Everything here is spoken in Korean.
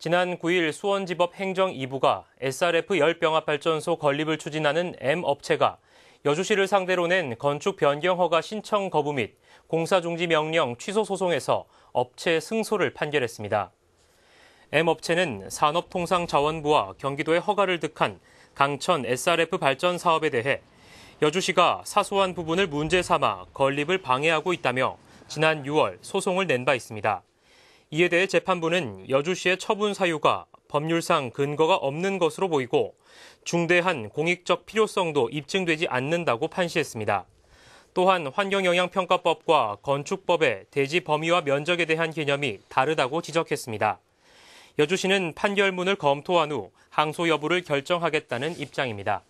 지난 9일 수원지법 행정 2부가 SRF 열병합발전소 건립을 추진하는 M 업체가 여주시를 상대로 낸 건축 변경 허가 신청 거부 및 공사 중지 명령 취소 소송에서 업체 승소를 판결했습니다. M 업체는 산업통상자원부와 경기도의 허가를 득한 강천 SRF 발전 사업에 대해 여주시가 사소한 부분을 문제 삼아 건립을 방해하고 있다며 지난 6월 소송을 낸 바 있습니다. 이에 대해 재판부는 여주시의 처분 사유가 법률상 근거가 없는 것으로 보이고 중대한 공익적 필요성도 입증되지 않는다고 판시했습니다. 또한 환경영향평가법과 건축법의 대지 범위와 면적에 대한 개념이 다르다고 지적했습니다. 여주시는 판결문을 검토한 후 항소 여부를 결정하겠다는 입장입니다.